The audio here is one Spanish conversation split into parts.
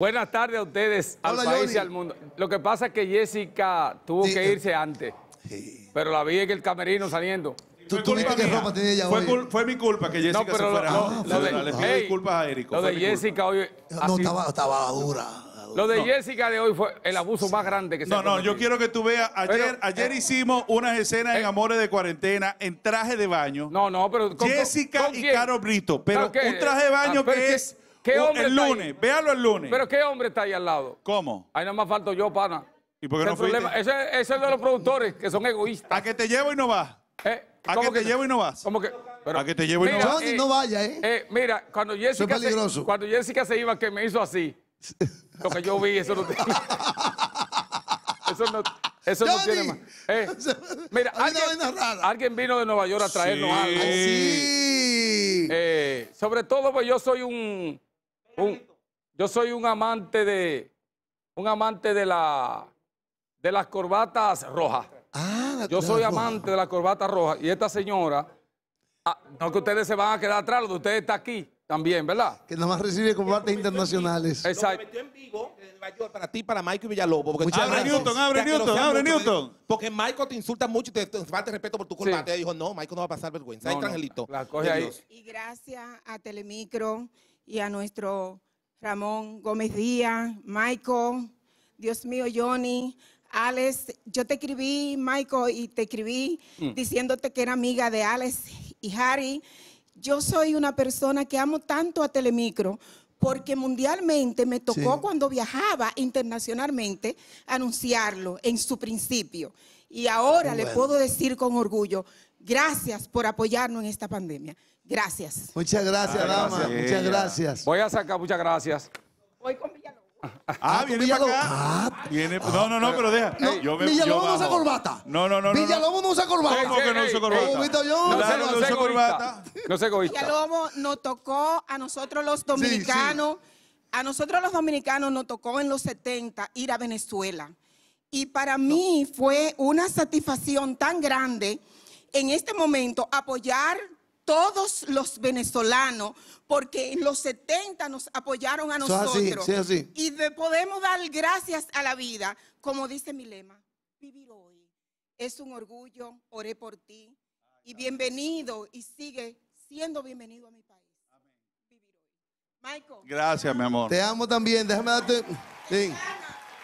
Buenas tardes a ustedes, al país y al mundo. Lo que pasa es que Jessica tuvo que eh, irse antes, sí. pero la vi en el camerino saliendo. ¿Tú, tuviste ropa tenía ella hoy? Fue, mi culpa que Jessica se fuera. Ah, no, lo, de, le pido disculpas a Eric. Lo de Jessica hoy... no, estaba, estaba dura. Lo de Jessica de hoy fue el abuso más grande que se No, no, yo quiero que tú veas. Ayer, eh, ayer hicimos unas escenas en eh, Amores de Cuarentena en traje de baño. No, no, pero. Con, Jessica y Caro Brito. Pero un traje de baño ah, que es el lunes, véalo el lunes. Pero ¿qué hombre está ahí al lado? ¿Cómo? Ahí nada más falto yo, pana. ¿Y por qué no fuiste? Ese, ese, es de los productores que son egoístas. ¿A qué te llevo y no vas? ¿Eh? ¿A que te llevo y no vas? ¿Cómo que? ¿A que te llevo y no vas? no eh, vaya, eh. ¿eh? Mira, cuando Jessica, Se, cuando Jessica se iba, que me hizo así. Lo que yo vi, eso no tiene... eso no... Eso no tiene más. Eh, mira, alguien, alguien, vino de Nueva York a traernos algo. Sí. sobre todo, pues yo soy un, yo soy un amante de un amante de la de las corbatas rojas. Ah, yo soy amante de las corbatas rojas y esta señora ah, no que ustedes se van a quedar atrás, lo de ustedes está aquí también, ¿verdad? Que nada más recibe corbatas internacionales. Exacto. Lo metió en vivo para ti, para Michael Villalobos. Porque abre Newton, abre Newton, abre Newton. Porque Michael te insulta mucho y te, falta respeto por tu corbata. Y dijo, no, Michael no va a pasar vergüenza. ahí, La coge ahí. Y gracias a Telemicro y a nuestro Ramón Gómez Díaz, Michael, Dios mío, Johnny, Alex. Yo te escribí, Michael, y te escribí mm. diciéndote que era amiga de Alex y Harry. Yo soy una persona que amo tanto a Telemicro porque mundialmente me tocó cuando viajaba internacionalmente anunciarlo en su principio. Y ahora le puedo decir con orgullo, gracias por apoyarnos en esta pandemia. Gracias. Muchas gracias, dama. Muchas gracias. Voy a sacar, muchas gracias. Voy con Villalobos. Ah, ah viene para acá. Ah, pues. viene, no, no, no, pero deja. No, Villalobos no usa corbata. No, no, no. Villalobos no usa corbata. ¿Cómo que no usa corbata? No, claro, no, no usa corbata. No se egoísta. Villalobos nos tocó a nosotros los dominicanos. A nosotros los dominicanos nos tocó en los 70 ir a Venezuela. Y para mí fue una satisfacción tan grande en este momento apoyar todos los venezolanos, porque en los 70 nos apoyaron a nosotros. así, Y podemos dar gracias a la vida, como dice mi lema, vivir hoy. Es un orgullo, oré por ti. Y bienvenido, y sigue siendo bienvenido a mi país. Vivir hoy. Michael. Gracias, mi amor. Te amo también, déjame darte... Sí.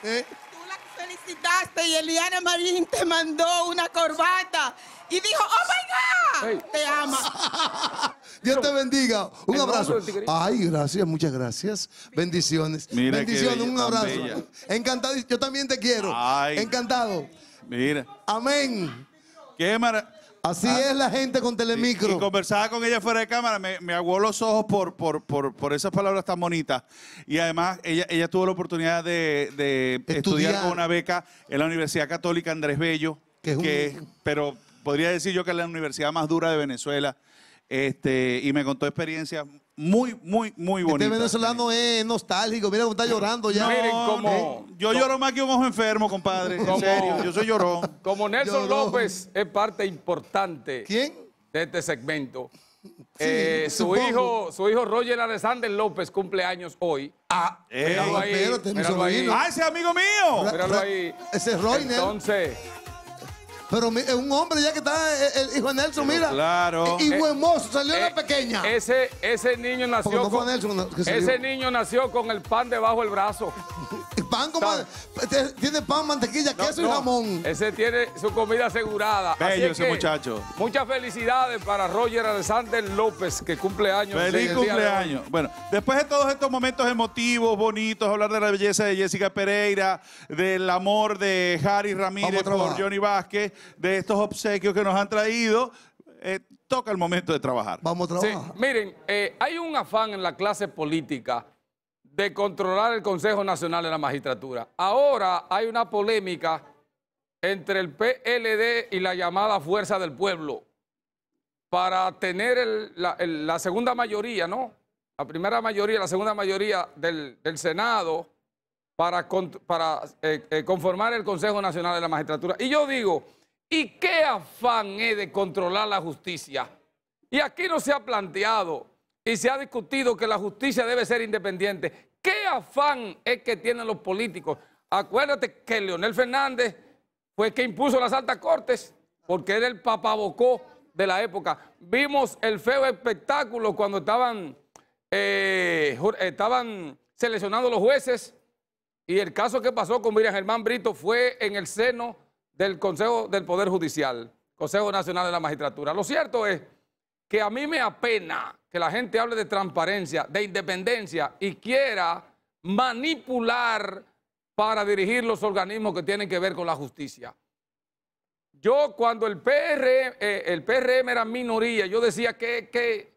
¿Eh? la felicitaste y Eliana Marín te mandó una corbata y dijo, oh my God. Te ama. Dios te bendiga. Un abrazo. Ay, gracias, muchas gracias. Bendiciones. Bendiciones, un abrazo. Encantado. Yo también te quiero. Encantado. Mira. Amén. Qué Así ah. es la gente con Telemicro. Y, conversaba con ella fuera de cámara, me, aguó los ojos por, por, esas palabras tan bonitas. Y además, ella, ella tuvo la oportunidad de, estudiar. con una beca en la Universidad Católica Andrés Bello. Que es pero podría decir yo que es la universidad más dura de Venezuela. Este, y me contó experiencias muy, muy, muy este bonitas. el venezolano es nostálgico, mira cómo está llorando ya. Miren cómo, Yo lloro más que un ojo enfermo, compadre. En serio, yo soy llorón. Como Nelson López es parte importante ¿Quién? de este segmento. Eh, su, hijo, su hijo Roger Alexander López cumple años hoy. Ah, Ah, ese amigo mío. Ese es Roy, Entonces. Pero un hombre ya que está eh, el, hijo de Nelson, mira. Claro. Y eh, buen salió de eh, pequeña. Ese, ese niño nació. con, ese niño nació con el pan debajo del brazo. Tiene pan, mantequilla, queso y jamón. Ese tiene su comida asegurada. Bello ese muchacho. Muchas felicidades para Roger Alexander López, que cumple años. Feliz cumpleaños. bueno, después de todos estos momentos emotivos, bonitos, hablar de la belleza de Jessica Pereira, del amor de Harry Ramírez por Johnny Vázquez, de estos obsequios que nos han traído, eh, toca el momento de trabajar. Vamos a trabajar. miren, eh, hay un afán en la clase política de controlar el Consejo Nacional de la Magistratura. Ahora hay una polémica entre el PLD y la llamada Fuerza del Pueblo para tener la, segunda mayoría, ¿no? La primera mayoría, la segunda mayoría del, Senado para, eh, eh, conformar el Consejo Nacional de la Magistratura. Y yo digo, ¿y qué afán es de controlar la justicia? Y aquí no se ha planteado y se ha discutido que la justicia debe ser independiente. ¿Qué afán es que tienen los políticos? Acuérdate que Leonel Fernández fue el que impuso las altas cortes porque era el papabocó de la época. Vimos el feo espectáculo cuando estaban, eh, estaban seleccionando los jueces y el caso que pasó con Miriam Germán Brito fue en el seno del Consejo del Poder Judicial, Consejo Nacional de la Magistratura. Lo cierto es que a mí me apena que la gente hable de transparencia, de independencia y quiera manipular para dirigir los organismos que tienen que ver con la justicia. Yo cuando el PRM, eh, el era minoría, yo decía que,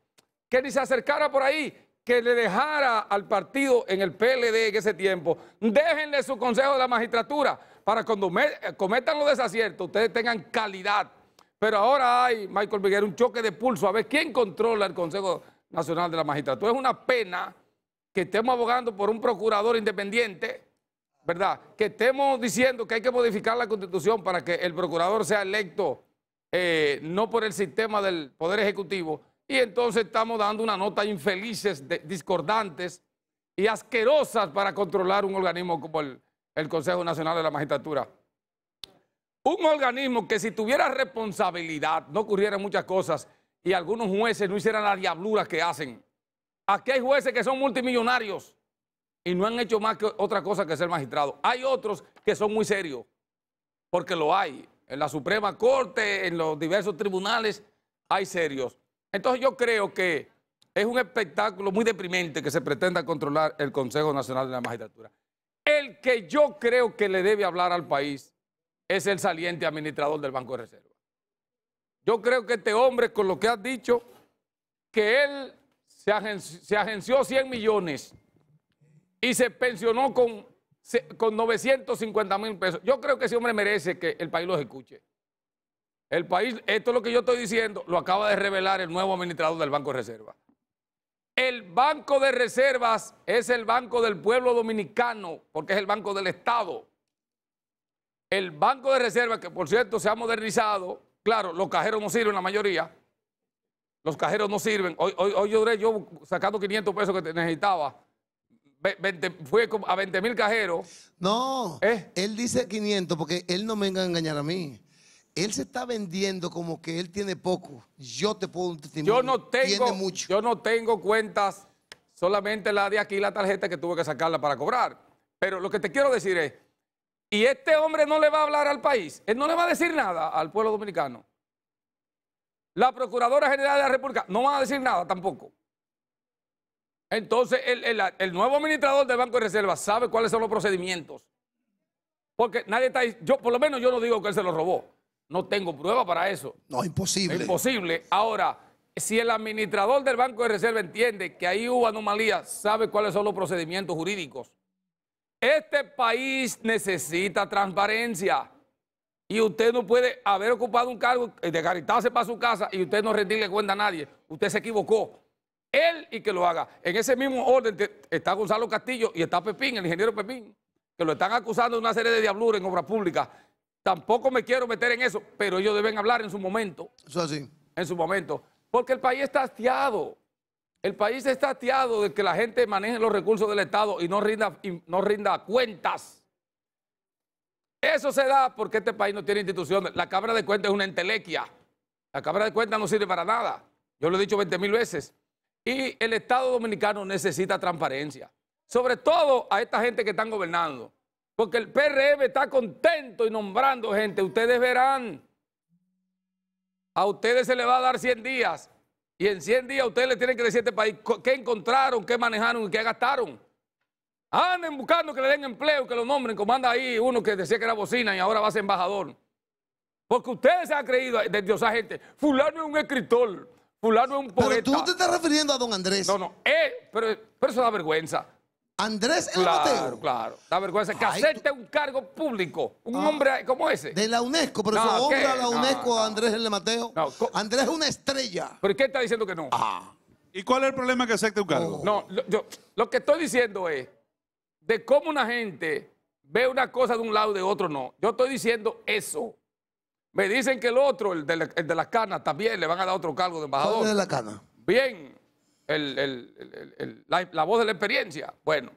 ni se acercara por ahí, que le dejara al partido en el PLD en ese tiempo, déjenle su consejo de la magistratura para cuando cometan los desaciertos, ustedes tengan calidad pero ahora hay, Michael Miguel, un choque de pulso a ver quién controla el Consejo Nacional de la Magistratura. Es una pena que estemos abogando por un procurador independiente, ¿verdad? Que estemos diciendo que hay que modificar la Constitución para que el procurador sea electo eh, no por el sistema del Poder Ejecutivo. Y entonces estamos dando una nota infelices, discordantes y asquerosas para controlar un organismo como el Consejo Nacional de la Magistratura. Un organismo que si tuviera responsabilidad no ocurrieran muchas cosas y algunos jueces no hicieran las diabluras que hacen. Aquí hay jueces que son multimillonarios y no han hecho más que otra cosa que ser magistrados. Hay otros que son muy serios, porque lo hay. En la Suprema Corte, en los diversos tribunales, hay serios. Entonces yo creo que es un espectáculo muy deprimente que se pretenda controlar el Consejo Nacional de la Magistratura. El que yo creo que le debe hablar al país es el saliente administrador del Banco de Reserva. Yo creo que este hombre, con lo que has dicho, que él se, agenció 100 millones y se pensionó con, con 950 mil pesos. Yo creo que ese hombre merece que el país los escuche. El país, esto es lo que yo estoy diciendo, lo acaba de revelar el nuevo administrador del Banco de Reserva. El Banco de Reservas es el banco del pueblo dominicano, porque es el banco del Estado. El Banco de Reserva, que por cierto se ha modernizado, claro, los cajeros no sirven la mayoría. Los cajeros no sirven. Hoy, hoy, hoy yo, sacando 500 pesos que necesitaba. 20, a 20 mil cajeros. No, ¿Eh? él dice 500 porque él no me venga a engañar a mí. Él se está vendiendo como que él tiene poco. Yo te puedo Yo no tengo, mucho. Yo no tengo cuentas, solamente la de aquí, la tarjeta que tuve que sacarla para cobrar. Pero lo que te quiero decir es, y este hombre no le va a hablar al país, él no le va a decir nada al pueblo dominicano. La Procuradora General de la República no va a decir nada tampoco. Entonces, el, nuevo administrador del Banco de Reserva sabe cuáles son los procedimientos. Porque nadie está ahí. Yo, por lo menos, yo no digo que él se lo robó. No tengo prueba para eso. No, imposible. Es imposible. Ahora, si el administrador del Banco de Reserva entiende que ahí hubo anomalías, sabe cuáles son los procedimientos jurídicos este país necesita transparencia. Y usted no puede haber ocupado un cargo, eh, de desgaritarse para su casa y usted no rendirle cuenta a nadie. Usted se equivocó. Él y que lo haga. En ese mismo orden está Gonzalo Castillo y está Pepín, el ingeniero Pepín, que lo están acusando de una serie de diabluras en obra pública. Tampoco me quiero meter en eso, pero ellos deben hablar en su momento. Eso así. En su momento. Porque el país está hastiado. El país está hastiado de que la gente maneje los recursos del Estado y no rinda, no rinda cuentas. Eso se da porque este país no tiene instituciones. La Cámara de Cuentas es una entelequia. La Cámara de Cuentas no sirve para nada. Yo lo he dicho 20 mil veces. Y el Estado dominicano necesita transparencia. Sobre todo a esta gente que están gobernando. Porque el PRM está contento y nombrando gente. Ustedes verán. A ustedes se les va a dar 100 días y en 100 días ustedes le tienen que decir a este país qué encontraron, qué manejaron y qué gastaron. Anden buscando que le den empleo, que lo nombren, como anda ahí uno que decía que era bocina y ahora va a ser embajador. Porque ustedes se han creído de a gente. Fulano es un escritor, fulano es un poeta. Pero tú te estás refiriendo a don Andrés. No, no, eh, pero, pero eso da vergüenza. Andrés el claro, Mateo. Claro, Da vergüenza que acepte un cargo público, un ah, hombre como ese. De la UNESCO, pero eso a la UNESCO a Andrés el Mateo. Andrés es una estrella. ¿Pero qué está diciendo que no? Ah. ¿Y cuál es el problema que acepte un cargo? Oh. No, yo, lo que estoy diciendo es de cómo una gente ve una cosa de un lado y de otro no. Yo estoy diciendo eso. Me dicen que el otro, el de, las canas, también le van a dar otro cargo de embajador. El de la cana? Bien, el, la, voz de la experiencia. Bueno.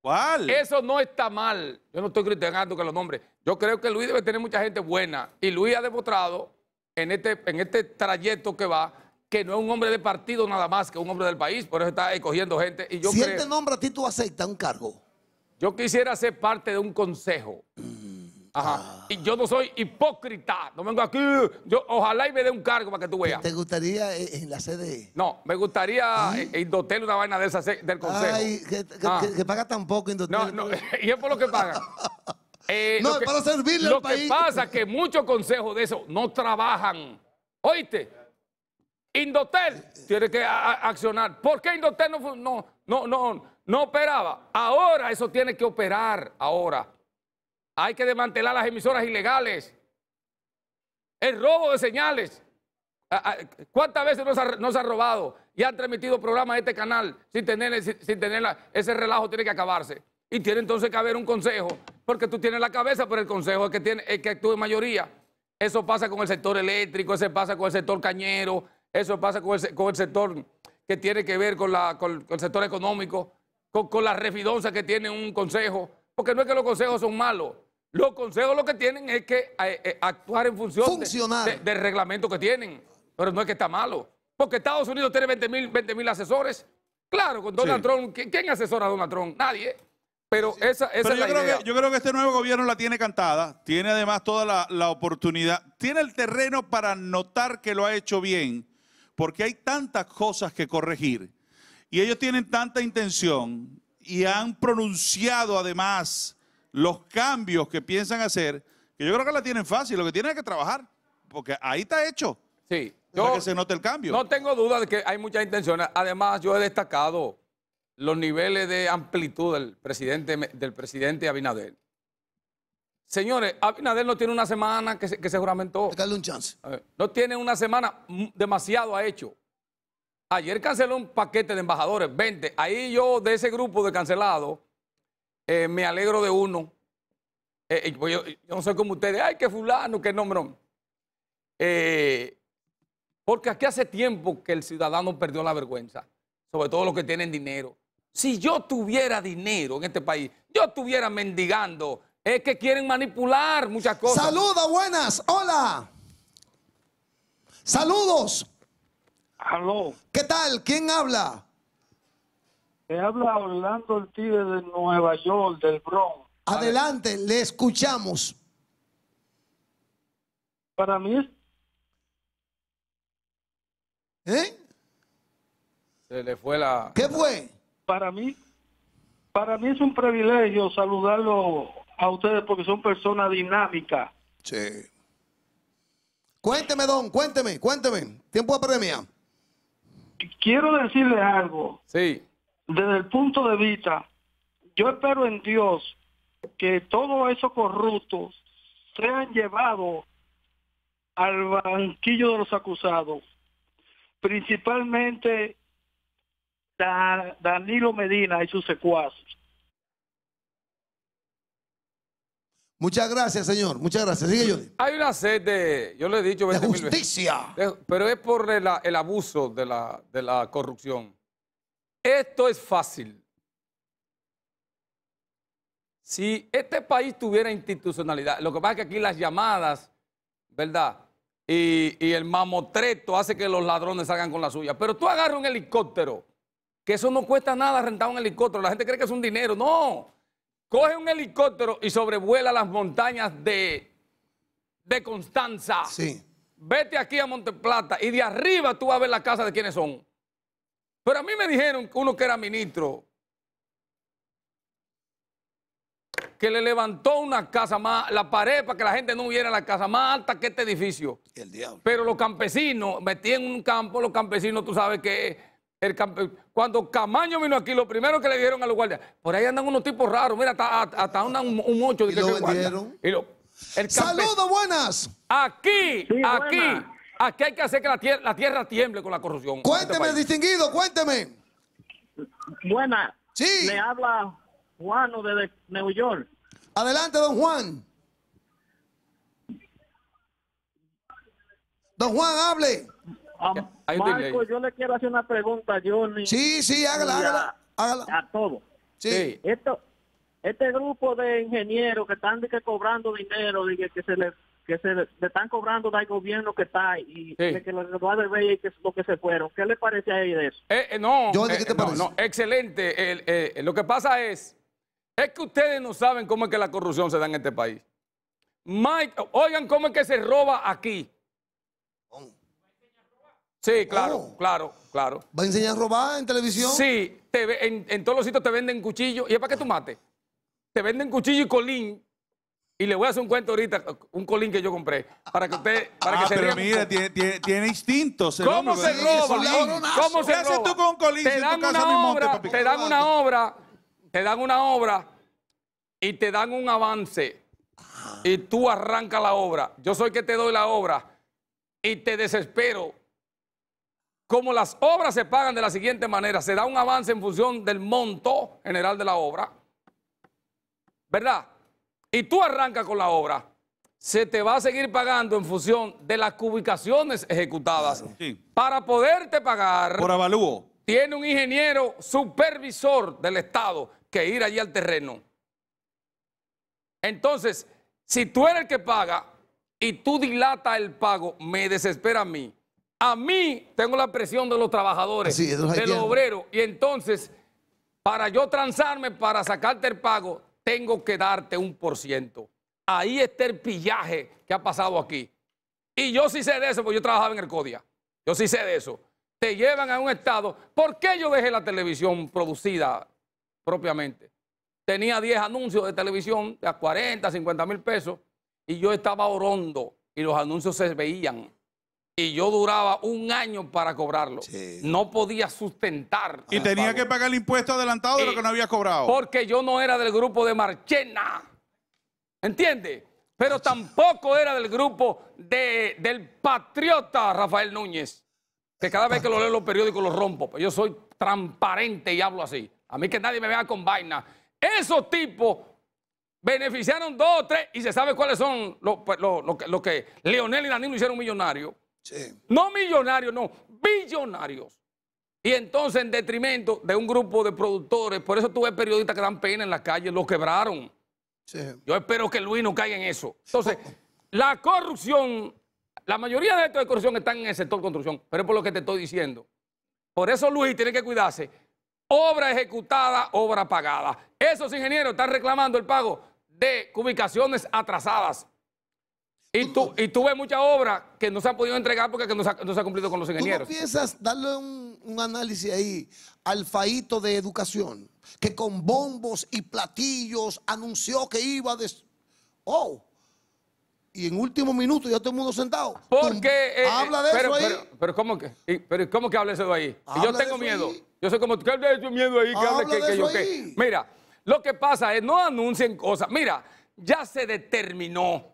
¿Cuál? Eso no está mal. Yo no estoy criticando que los nombres. Yo creo que Luis debe tener mucha gente buena. Y Luis ha demostrado en este, en este trayecto que va que no es un hombre de partido nada más, que un hombre del país. Por eso está escogiendo gente. Y yo si él te nombra a ti, tú aceptas un cargo. Yo quisiera ser parte de un consejo. Mm. Ajá. Ah. Y yo no soy hipócrita. No vengo aquí. Yo, ojalá y me dé un cargo para que tú veas. ¿Te gustaría eh, en la sede? No, me gustaría ¿Ah? en eh, Indotel una vaina de esa, del consejo. Ah. que, paga tan poco Indotel. No, no, y es por lo que paga eh, no, es para servirle al país. Lo que pasa es que muchos consejos de eso no trabajan. ¿Oíste? Indotel tiene que accionar. ¿Por qué Indotel no, no, no, no, no operaba? Ahora eso tiene que operar, ahora. Hay que desmantelar las emisoras ilegales. El robo de señales. Ah, ah, ¿Cuántas veces nos se ha robado y han transmitido programas de este canal sin tener, sin, ese relajo? Tiene que acabarse. Y tiene entonces que haber un consejo, porque tú tienes la cabeza, por el consejo es que, tiene, es que actúe en mayoría. Eso pasa con el sector eléctrico, eso pasa con el sector cañero, eso pasa con el, sector que tiene que ver con, el sector económico, con, con la refidonza que tiene un consejo. Porque no es que los consejos son malos, los consejos lo que tienen es que eh, eh, actuar en función del reglamento que tienen. Pero no es que está malo. Porque Estados Unidos tiene 20 mil asesores. Claro, con Donald Trump, ¿quién asesora a Donald Trump? Nadie. Pero esa, es yo creo Que, yo creo que este nuevo gobierno la tiene cantada, tiene además toda la oportunidad, tiene el terreno para notar que lo ha hecho bien, porque hay tantas cosas que corregir y ellos tienen tanta intención y han pronunciado además los cambios que piensan hacer, que yo creo que la tienen fácil, lo que tienen es que trabajar, porque ahí está hecho. Sí. Yo que se note el cambio. No tengo duda de que hay muchas intenciones. Además, yo he destacado los niveles de amplitud del presidente, del presidente Abinader. Señores, Abinader no tiene una semana que se, juramentó. un chance. No tiene una semana, mm, demasiado ha hecho. Ayer canceló un paquete de embajadores, 20. Ahí yo, de ese grupo de cancelados, eh, me alegro de uno. Eh, eh, pues yo, no soy como ustedes, ay, qué fulano, qué nombre. porque aquí hace tiempo que el ciudadano perdió la vergüenza, sobre todo los que tienen dinero. Si yo tuviera dinero en este país, yo estuviera mendigando. Es que quieren manipular muchas cosas. Saluda, buenas, hola. Saludos. ¿Qué tal? ¿Quién habla? habla habla Orlando Ortiz de Nueva York, del Bronx. Adelante, le escuchamos. Para mí ¿Eh? Se le fue la... ¿Qué fue? Para mí, para mí es un privilegio saludarlo a ustedes porque son personas dinámicas. Sí. Cuénteme, don, cuénteme, cuénteme. Tiempo de premia. Quiero decirle algo. Sí desde el punto de vista, yo espero en Dios que todos esos corruptos sean llevados al banquillo de los acusados, principalmente Danilo Medina y sus secuaces. Muchas gracias, señor. Muchas gracias. Hay una sed de, yo le he dicho justicia. pero es por el, abuso de la, de la corrupción. Esto es fácil. Si este país tuviera institucionalidad, lo que pasa es que aquí las llamadas, ¿verdad? Y, el mamotreto hace que los ladrones salgan con la suya. Pero tú agarras un helicóptero, que eso no cuesta nada rentar un helicóptero. La gente cree que es un dinero. No. Coge un helicóptero y sobrevuela las montañas de, de Constanza. Sí. Vete aquí a Monteplata y de arriba tú vas a ver la casa de quiénes son. Pero a mí me dijeron, uno que era ministro, que le levantó una casa más, la pared para que la gente no viera la casa más alta que este edificio. El diablo. Pero los campesinos, metí en un campo, los campesinos, tú sabes que el cuando Camaño vino aquí, lo primero que le dijeron a los guardias, por ahí andan unos tipos raros, mira, hasta, hasta un, ocho y que, lo Saludos, buenas. Aquí, aquí. Aquí ah, hay que hacer que la tierra, la tierra tiemble con la corrupción. Este cuénteme, distinguido, cuénteme. Buena. Sí. Me habla Juan desde New York. Adelante, don Juan. Don Juan, hable. Ah, Marco, yo le quiero hacer una pregunta Johnny. Sí, sí, hágala, hágala, A, todo todos. Sí. Esto, este grupo de ingenieros que están cobrando dinero, de que se les que se están cobrando del gobierno que está y de que los y que es lo que se fueron. ¿Qué le parece a ella eh, eh, de eso? Eh, no, no, excelente. lo que pasa es, es que ustedes no saben cómo es que la corrupción se da en este país. Mike, oigan cómo es que se roba aquí. Sí, oh. claro, claro, claro. ¿Va a enseñar a robar en televisión? Sí, te, en, en, todos los sitios te venden cuchillo. ¿Y es para que tú mates? Te venden cuchillo y colín y le voy a hacer un cuento ahorita, un colín que yo compré, para que usted, para ah, pero mira, tiene, tiene, ¿Cómo, se roba? ¿Cómo se ¿Qué haces tú con un colín te dan una obra, Te dan una obra, te dan una obra y te dan un avance y tú arrancas la obra. Yo soy que te doy la obra y te desespero. Como las obras se pagan de la siguiente manera, se da un avance en función del monto general de la obra, ¿verdad? y tú arrancas con la obra, se te va a seguir pagando en función de las ubicaciones ejecutadas. Para poderte pagar... Por avalúo. Tiene un ingeniero supervisor del Estado que ir allí al terreno. Entonces, si tú eres el que paga y tú dilatas el pago, me desespera a mí. A mí tengo la presión de los trabajadores, de los obreros. Y entonces, para yo transarme, para sacarte el pago, tengo que darte un por ciento. Ahí está el pillaje que ha pasado aquí. Y yo sí sé de eso, porque yo trabajaba en el CODIA. Yo sí sé de eso. Te llevan a un estado. ¿Por qué yo dejé la televisión producida propiamente? Tenía 10 anuncios de televisión de a 40, 50 mil pesos y yo estaba orondo y los anuncios se veían y yo duraba un año para cobrarlo. No podía sustentar. Y tenía que pagar el impuesto adelantado de lo que no había cobrado. Porque yo no era del grupo de Marchena. ¿Entiende? Pero tampoco era del grupo del patriota Rafael Núñez. Que cada vez que lo leo en los periódicos lo rompo. Yo soy transparente y hablo así. A mí que nadie me vea con vaina. Esos tipos beneficiaron dos o tres y se sabe cuáles son los pues, lo, que, que Leonel y Danilo hicieron millonarios. No millonarios, no, billonarios. Y entonces en detrimento de un grupo de productores, por eso tuve periodistas que dan pena en la calle, lo quebraron. Yo espero que Luis no caiga en eso. Entonces, la corrupción, la mayoría de estos de corrupción están en el sector construcción, pero es por lo que te estoy diciendo. Por eso Luis tiene que cuidarse. Obra ejecutada, obra pagada. Esos ingenieros están reclamando el pago de ubicaciones atrasadas. Y tú, y obra ves muchas obras que no se han podido entregar porque no, se ha, cumplido con los ingenieros. ¿Tú no piensas darle un, análisis ahí al faíto de educación? Que con bombos y platillos anunció que iba a... ¡Oh! Y en último minuto ya todo el mundo sentado. Porque... Eh, eh, habla de pero, eso Pero, ¿cómo que, pero ¿cómo que habla eso ahí? yo tengo miedo. Yo soy como... ¿Qué de miedo ahí? ¿Qué que, que yo qué? Mira, lo que pasa es no anuncien cosas. Mira, ya se determinó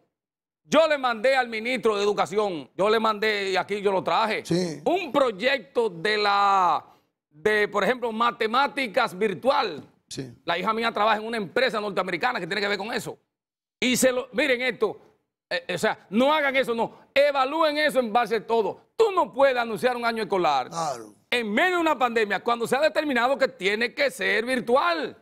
yo le mandé al ministro de Educación, yo le mandé, y aquí yo lo traje, un proyecto de la, de, por ejemplo, matemáticas virtual. Sí. La hija mía trabaja en una empresa norteamericana que tiene que ver con eso. Y se lo, miren esto, eh, eh, o sea, no hagan eso, no, evalúen eso en base a todo. Tú no puedes anunciar un año escolar en medio de una pandemia cuando se ha determinado que tiene que ser virtual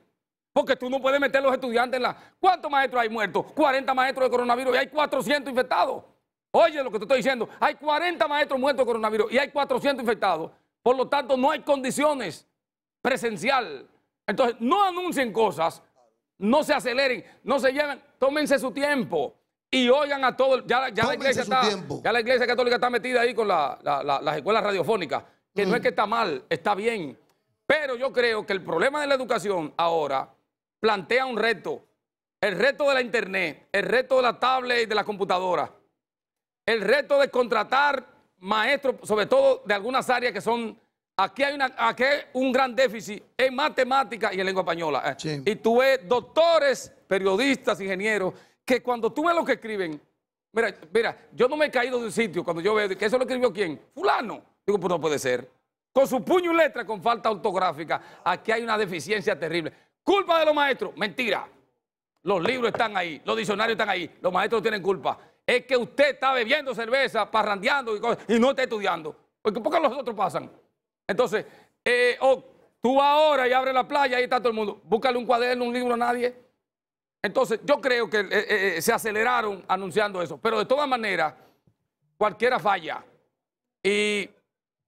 porque tú no puedes meter los estudiantes en la... ¿Cuántos maestros hay muertos? 40 maestros de coronavirus y hay 400 infectados. Oye lo que te estoy diciendo, hay 40 maestros muertos de coronavirus y hay 400 infectados. Por lo tanto, no hay condiciones presencial. Entonces, no anuncien cosas, no se aceleren, no se lleven, tómense su tiempo y oigan a todos. Ya, la, iglesia católica está metida ahí con las escuelas radiofónicas, que no es mm. que está mal, está bien. Pero yo creo que el problema de la educación ahora plantea un reto. El reto de la internet, el reto de la tablet y de la computadora. El reto de contratar maestros, sobre todo de algunas áreas que son... Aquí hay, una, aquí un gran déficit en matemáticas y en lengua española. Eh. Y tú ves doctores, periodistas, ingenieros, que cuando tú ves lo que escriben, mira, mira, yo no me he caído de un sitio cuando yo veo que eso lo escribió quién, fulano. Digo, pues no puede ser. Con su puño y letra, con falta ortográfica, aquí hay una deficiencia terrible. Culpa de los maestros. Mentira. Los libros están ahí, los diccionarios están ahí, los maestros tienen culpa. Es que usted está bebiendo cerveza, parrandeando y, y no está estudiando. Porque, ¿Por los otros pasan? Entonces, eh, oh, tú vas ahora y abres la playa y ahí está todo el mundo. Búscale un cuaderno, un libro a nadie. Entonces, yo creo que eh, eh, se aceleraron anunciando eso. Pero de todas maneras, cualquiera falla. Y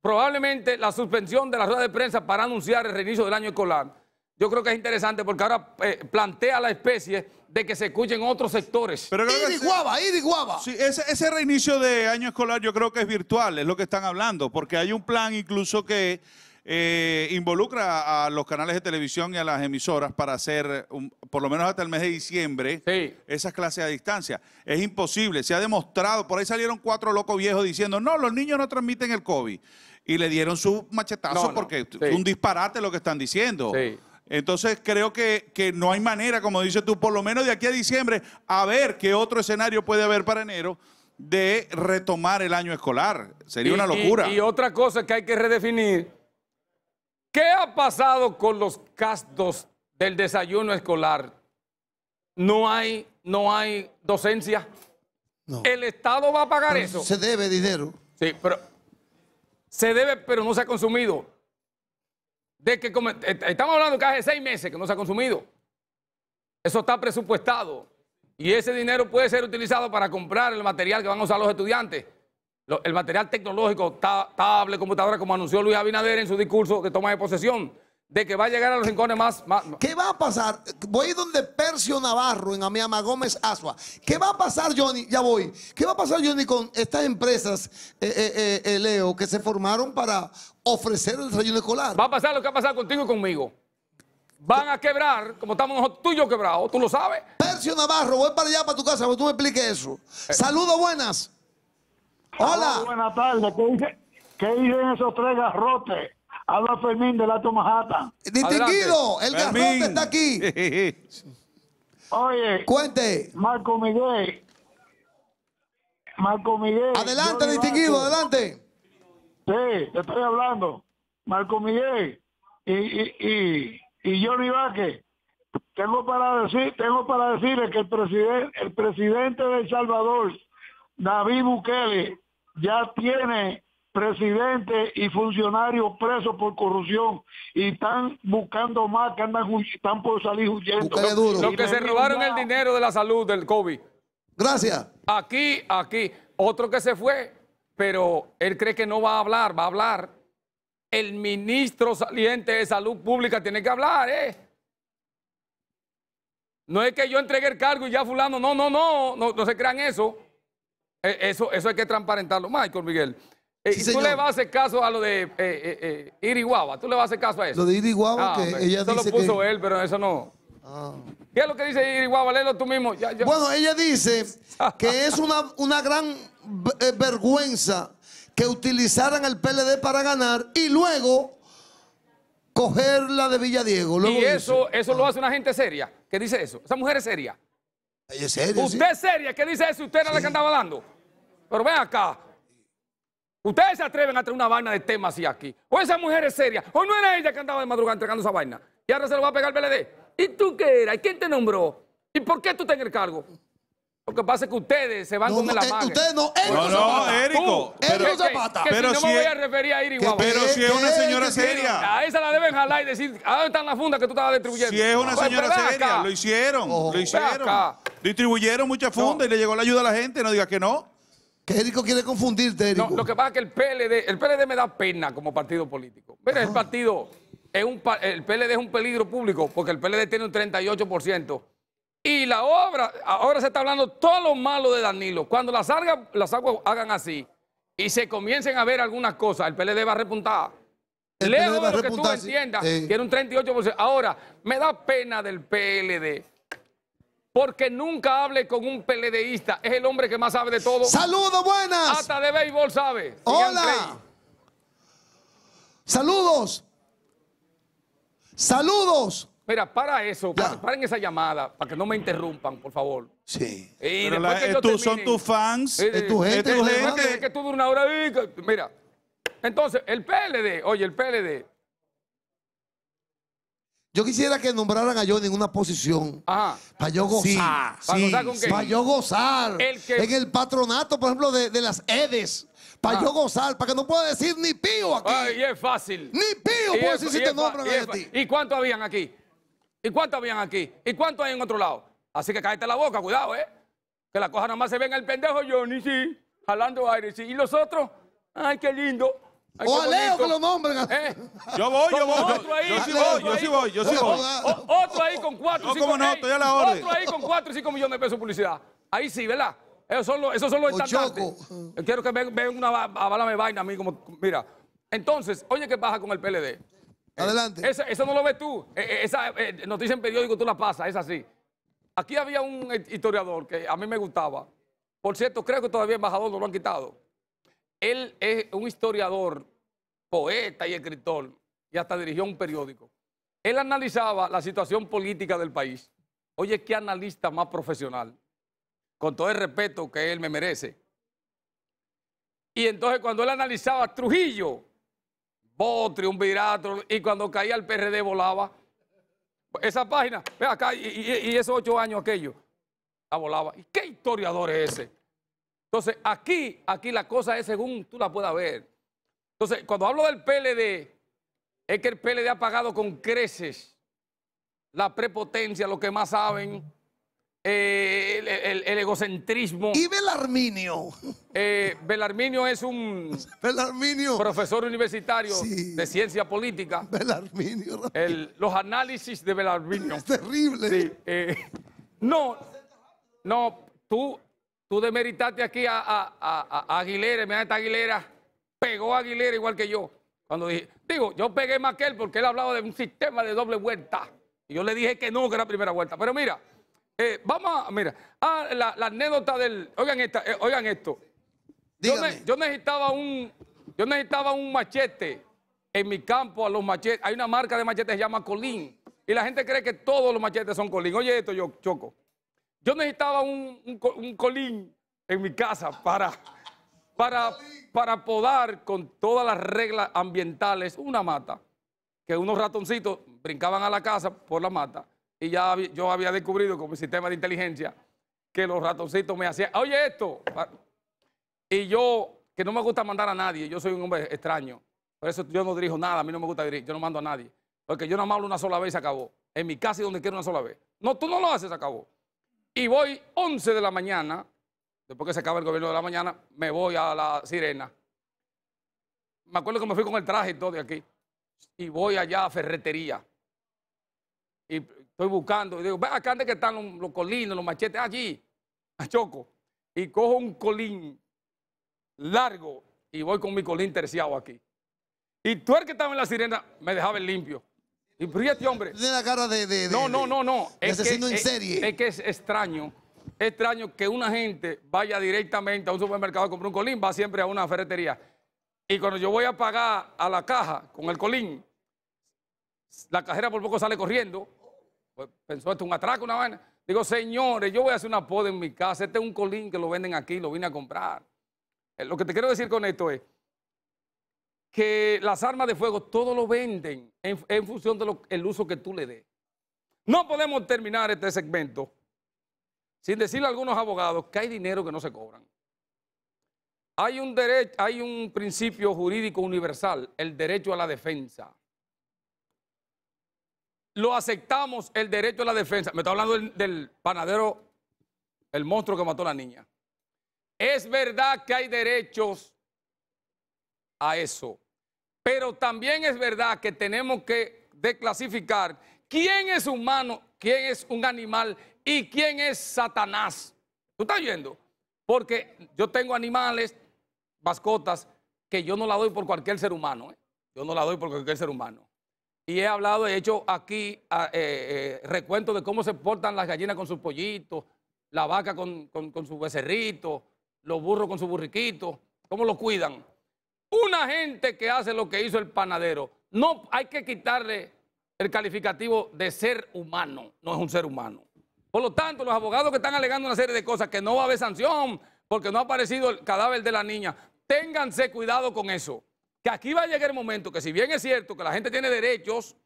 probablemente la suspensión de la rueda de prensa para anunciar el reinicio del año escolar yo creo que es interesante porque ahora eh, plantea la especie de que se escuchen otros sectores. Pero creo Guava, Guava. Sí, ese, reinicio de año escolar yo creo que es virtual, es lo que están hablando, porque hay un plan incluso que eh, involucra a los canales de televisión y a las emisoras para hacer, por lo menos hasta el mes de diciembre, esas clases a distancia. Es imposible, se ha demostrado, por ahí salieron cuatro locos viejos diciendo, no, los niños no transmiten el COVID. Y le dieron su machetazo porque es un disparate lo que están diciendo. Sí. Entonces creo que, no hay manera, como dices tú, por lo menos de aquí a diciembre, a ver qué otro escenario puede haber para enero de retomar el año escolar. Sería una locura. Y, otra cosa que hay que redefinir, ¿qué ha pasado con los gastos del desayuno escolar? No hay, no hay docencia. No. El Estado va a pagar eso. Se debe dinero. Sí, pero se debe, pero no se ha consumido de que eh, estamos hablando que hace seis meses que no se ha consumido. Eso está presupuestado. Y ese dinero puede ser utilizado para comprar el material que van a usar los estudiantes. el material tecnológico, tablet, computadora, como anunció Luis Abinader en su discurso de toma de posesión de que va a llegar a los rincones más, ¿Qué va a pasar? Voy donde Percio Navarro en Amiama Gómez Asua. ¿Qué va a pasar, Johnny? Ya voy. ¿Qué va a pasar, Johnny, con estas empresas, eh, eh, eh, Leo, que se formaron para ofrecer el desayuno escolar? Va a pasar lo que a pasar contigo y conmigo. Van a quebrar, como estamos tú y yo quebrados, tú lo sabes. Percio Navarro, voy para allá, para tu casa, para que tú me expliques eso. Saludos, buenas. Hola. buenas tardes. ¿Qué dicen, ¿Qué dicen esos tres garrotes? Habla Fermín de la Tomajata. Distinguido, el garrote está aquí. Oye, cuente. Marco Miguel. Marco Miguel. Adelante, distinguido, adelante. Sí, te estoy hablando. Marco Miguel y, y, y, Johnny Tengo para decir, tengo para decirle que el presidente, el presidente de El Salvador, David Bukele, ya tiene presidente y funcionarios presos por corrupción y están buscando más que andan están por salir huyendo. Lo que se robaron el dinero de la salud del COVID. Gracias. Aquí, aquí. Otro que se fue, pero él cree que no va a hablar, va a hablar. El ministro saliente de Salud Pública tiene que hablar, ¿eh? No es que yo entregue el cargo y ya fulano, no, no, no, no, no se crean eso. Eh, eso, eso hay que transparentarlo, Michael Miguel. Eh, ¿Y tú le vas a hacer caso a lo de eh, eh, eh Iriguaba? ¿Tú le vas a hacer caso a eso? Lo de Iriguaba, ah, que ella dice. Eso lo puso él, pero eso no. Ah. ¿Qué es lo que dice Iriguaba? Léelo tú mismo. Bueno, ella dice que es una, una gran vergüenza que utilizaran el PLD para ganar y luego coger la de Villadiego. y eso, eso lo ah. hace una gente seria ¿Qué dice eso. Esa mujer es seria. Ella es seria. Usted es seria ¿Qué dice eso usted no la le que andaba dando. Pero ven acá, Ustedes se atreven a traer una vaina de tema así aquí. O esa mujer es seria. O no era ella que andaba de madrugada entregando esa vaina. Y ahora se lo va a pegar el BLD. ¿Y tú qué era? ¿Y quién te nombró? ¿Y por qué tú estás en el cargo? Lo que pasa es que ustedes se van no, con no, la madre no, no, Zapata. pero si me voy a referir a Pero si es una señora seria. A ah, esa la deben jalar y decir, ¿a dónde están las fundas que tú estabas distribuyendo? Si es una pues, señora seria, lo hicieron, lo hicieron. Distribuyeron muchas fundas y le llegó la ayuda a la gente, no digas que no quiere confundirte, lo que pasa es que el PLD, el PLD me da pena como partido político. Mira, el partido, es un, el PLD es un peligro público porque el PLD tiene un 38%. Y la obra, ahora se está hablando todo lo malo de Danilo. Cuando las, aguas hagan así y se comiencen a ver algunas cosas, el PLD va a repuntar. Lejos de lo que tú entiendas, tiene un 38%. Ahora, me da pena del PLD porque nunca hable con un peledeísta. Es el hombre que más sabe de todo. Saludos, buenas. Hasta de béisbol sabe. Hola. Saludos. Saludos. Mira, para eso, para, paren esa llamada, para que no me interrumpan, por favor. Sí. Eh, son tus fans, es tu gente. Es tu gente. que tú de una hora. Mira, entonces, el PLD, oye, el PLD yo quisiera que nombraran a yo en una posición. Para yo gozar. ¿Para yo gozar. En el patronato, por ejemplo, de, las EDES. Para yo gozar, para que no pueda decir ni pío aquí. Ay, es fácil. Ni pío puedo decir si te nombran a ti. ¿Y cuánto habían aquí? ¿Y cuánto habían aquí? ¿Y cuánto hay en otro lado? Así que cállate la boca, cuidado, ¿eh? Que la cosa nomás se ve en el pendejo Johnny, sí. Jalando aire, sí. ¿Y los otros? Ay, qué lindo o oh, Leo que lo nombren. Eh, yo voy, yo voy. yo, sí voy yo, sí voy, yo sí voy, otro ahí con 4 Otro ahí con y 5 millones de pesos de publicidad. Ahí sí, ¿verdad? Esos son los, esos son los Quiero que vean una de vaina a mí como, mira. Entonces, oye, ¿qué pasa con el PLD? Adelante. eso, no lo ves tú. E, e, esa eh, noticia en periódico tú la pasas, es así. Aquí había un historiador que a mí me gustaba. Por cierto, creo que todavía el embajador no lo han quitado él es un historiador, poeta y escritor, y hasta dirigió un periódico. Él analizaba la situación política del país. Oye, qué analista más profesional, con todo el respeto que él me merece. Y entonces cuando él analizaba Trujillo, un triunvirato, y cuando caía el PRD volaba. Esa página, ve acá, y, esos ocho años aquello, la volaba. ¿Y qué historiador es ese? Entonces, aquí, aquí la cosa es según tú la puedas ver. Entonces, cuando hablo del PLD, es que el PLD ha pagado con creces la prepotencia, lo que más saben, eh, el, egocentrismo. Y Belarminio. Eh, Belarminio es un Belarminio. profesor universitario de ciencia política. Belarminio. los análisis de Belarminio. Es terrible. Sí, eh, no, no, tú Tú demeritaste aquí a, Aguilera, me esta Aguilera, pegó a Aguilera igual que yo. Cuando dije, digo, yo pegué más que él porque él hablaba de un sistema de doble vuelta. Y yo le dije que no, que era primera vuelta. Pero mira, eh, vamos a, mira, ah, la, anécdota del, oigan, esta, eh, oigan esto. Yo, necesitaba un, yo necesitaba un machete en mi campo, a los machetes. Hay una marca de machetes que se llama Colín. Y la gente cree que todos los machetes son Colín. Oye esto, yo, Choco. Yo necesitaba un, colín en mi casa para, para, para podar con todas las reglas ambientales una mata, que unos ratoncitos brincaban a la casa por la mata y ya yo había descubrido con mi sistema de inteligencia que los ratoncitos me hacían, oye esto, y yo, que no me gusta mandar a nadie, yo soy un hombre extraño, por eso yo no dirijo nada, a mí no me gusta dirigir, yo no mando a nadie, porque yo no hablo una sola vez y se acabó, en mi casa y donde quiero una sola vez. No, tú no lo haces, se acabó y voy 11 de la mañana, después que se acaba el gobierno de la mañana, me voy a la sirena. Me acuerdo que me fui con el traje todo de aquí. Y voy allá a ferretería. Y estoy buscando. Y digo, Ve acá donde que están los, colinos, los machetes, allí, a Choco. Y cojo un colín largo y voy con mi colín terciado aquí. Y tú el que estaba en la sirena me dejaba el limpio. Y este hombre. Tiene la cara de, no, no, no, no. es que, es, que es extraño. Es extraño que una gente vaya directamente a un supermercado a comprar un colín, va siempre a una ferretería. Y cuando yo voy a pagar a la caja con el colín, la cajera por poco sale corriendo. Pues, pensó esto un atraco, una vaina. Digo, señores, yo voy a hacer una poda en mi casa. Este es un colín que lo venden aquí, lo vine a comprar. Eh, lo que te quiero decir con esto es que las armas de fuego todo lo venden en, función del uso que tú le des. No podemos terminar este segmento sin decirle a algunos abogados que hay dinero que no se cobran. Hay un, derecho, hay un principio jurídico universal, el derecho a la defensa. Lo aceptamos el derecho a la defensa. Me está hablando del, del panadero, el monstruo que mató a la niña. Es verdad que hay derechos a eso. Pero también es verdad que tenemos que declasificar quién es humano, quién es un animal y quién es Satanás. ¿Tú estás viendo? Porque yo tengo animales, mascotas, que yo no la doy por cualquier ser humano. ¿eh? Yo no la doy por cualquier ser humano. Y he hablado, he hecho aquí ah, eh, eh, recuento de cómo se portan las gallinas con sus pollitos, la vaca con, con, con su becerrito, los burros con su burriquito, cómo lo cuidan. Una gente que hace lo que hizo el panadero, no hay que quitarle el calificativo de ser humano, no es un ser humano. Por lo tanto, los abogados que están alegando una serie de cosas, que no va a haber sanción porque no ha aparecido el cadáver de la niña, ténganse cuidado con eso. Que aquí va a llegar el momento que si bien es cierto que la gente tiene derechos,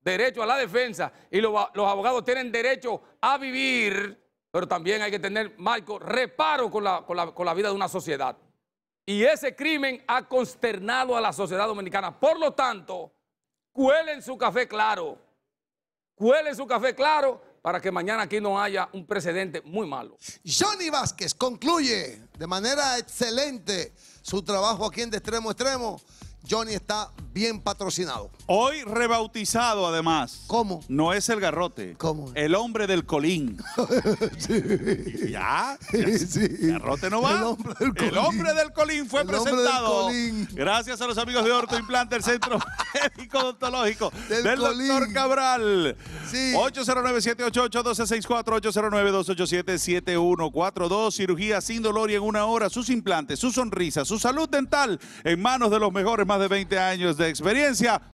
derecho a la defensa y los, los abogados tienen derecho a vivir, pero también hay que tener, Marco, reparo con la vida de una sociedad. Y ese crimen ha consternado a la sociedad dominicana. Por lo tanto, cuelen su café claro. Cuelen su café claro para que mañana aquí no haya un precedente muy malo. Johnny Vázquez concluye de manera excelente su trabajo aquí en De Extremo Extremo. Johnny está bien patrocinado. Hoy rebautizado, además. ¿Cómo? No es el garrote. ¿Cómo? El hombre del colín. sí. ¿Ya? Sí. Garrote no va. El hombre del colín, fue presentado. Gracias a los amigos de Orto Implante, el Centro Médico Odontológico del, doctor Cabral. Sí. 809-788-1264, 809-287-7142. Cirugía sin dolor y en una hora. Sus implantes, su sonrisa, su salud dental en manos de los mejores de 20 años de experiencia.